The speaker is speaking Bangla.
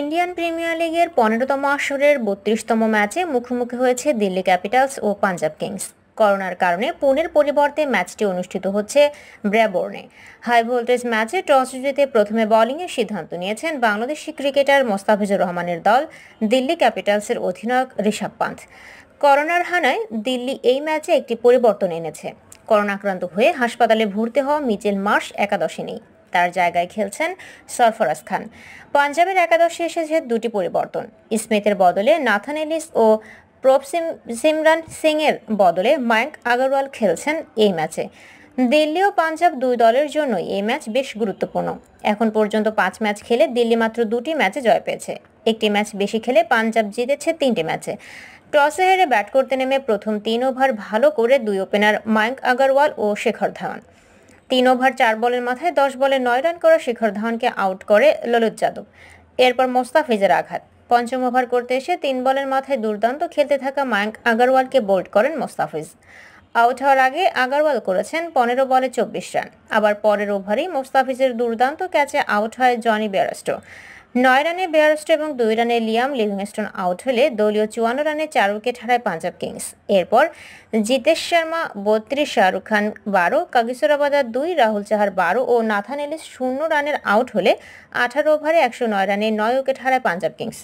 ইন্ডিয়ান প্রিমিয়ার লিগের পনেরোতম আসরের বত্রিশতম ম্যাচে মুখোমুখি হয়েছে দিল্লি ক্যাপিটালস ও পাঞ্জাব কিংস করোনার কারণে পুনের পরিবর্তে ম্যাচটি অনুষ্ঠিত হচ্ছে ব্র্যাবোর্নে হাই ভোল্টেজ ম্যাচে টস জিতে প্রথমে বোলিংয়ের সিদ্ধান্ত নিয়েছেন বাংলাদেশি ক্রিকেটার মোস্তাফিজুর রহমানের দল দিল্লি ক্যাপিটালসের অধিনায়ক ঋষভ পান্থ করোনার হানায় দিল্লি এই ম্যাচে একটি পরিবর্তন এনেছে করোনাক্রান্ত হয়ে হাসপাতালে ভর্তি হওয়া মিচেল মার্শ একাদশে নেই তার জায়গায় খেলছেন সরফরাজ খান পাঞ্জাবের একাদশে এসেছে দুটি পরিবর্তন স্মিথের বদলে নাথান এলিস ও প্রভ সিমরান সিংয়ের বদলে মায়ঙ্ক আগরওয়াল খেলছেন এই ম্যাচে দিল্লি ও পাঞ্জাব দুই দলের জন্য এই ম্যাচ বেশ গুরুত্বপূর্ণ এখন পর্যন্ত পাঁচ ম্যাচ খেলে দিল্লি মাত্র দুটি ম্যাচে জয় পেয়েছে একটি ম্যাচ বেশি খেলে পাঞ্জাব জিতেছে তিনটি ম্যাচে টসে হেরে ব্যাট করতে নেমে প্রথম তিন ওভার ভালো করে দুই ওপেনার মায়ঙ্ক আগরওয়াল ও শেখর ধাওয়ান তিন ওভার চার বলের মাথায় দশ বলে নয় রান করা শিখর ধাওয়ানকে আউট করে ললিত যাদব এরপর মোস্তাফিজের আঘাত পঞ্চম ওভার করতে এসে তিন বলের মাথায় দুর্দান্ত খেলতে থাকা মায়াঙ্ক আগারওয়ালকে বোল্ড করেন মোস্তাফিজ আউট হওয়ার আগে আগারওয়াল করেছেন পনেরো বলে চব্বিশ রান আবার পরের ওভারেই মোস্তাফিজের দুর্দান্ত ক্যাচে আউট হয় জনি বেরাস্টো নয় রানে বেয়ারস্ট এবং দুই রানে লিয়াম লিভিংস্টন আউট হলে দলীয় চুয়ান্ন রানে চার উইকেট হারায় পাঞ্জাব কিংস এরপর জিতেশ শর্মা বত্রিশ শাহরুখ খান বারো কাগিসরাবাদার দুই রাহুল চাহার বারো ও নাথান এলিস শূন্য রানের আউট হলে আঠারো ওভারে একশো নয় রানে নয় উইকেট হারায় পাঞ্জাব কিংস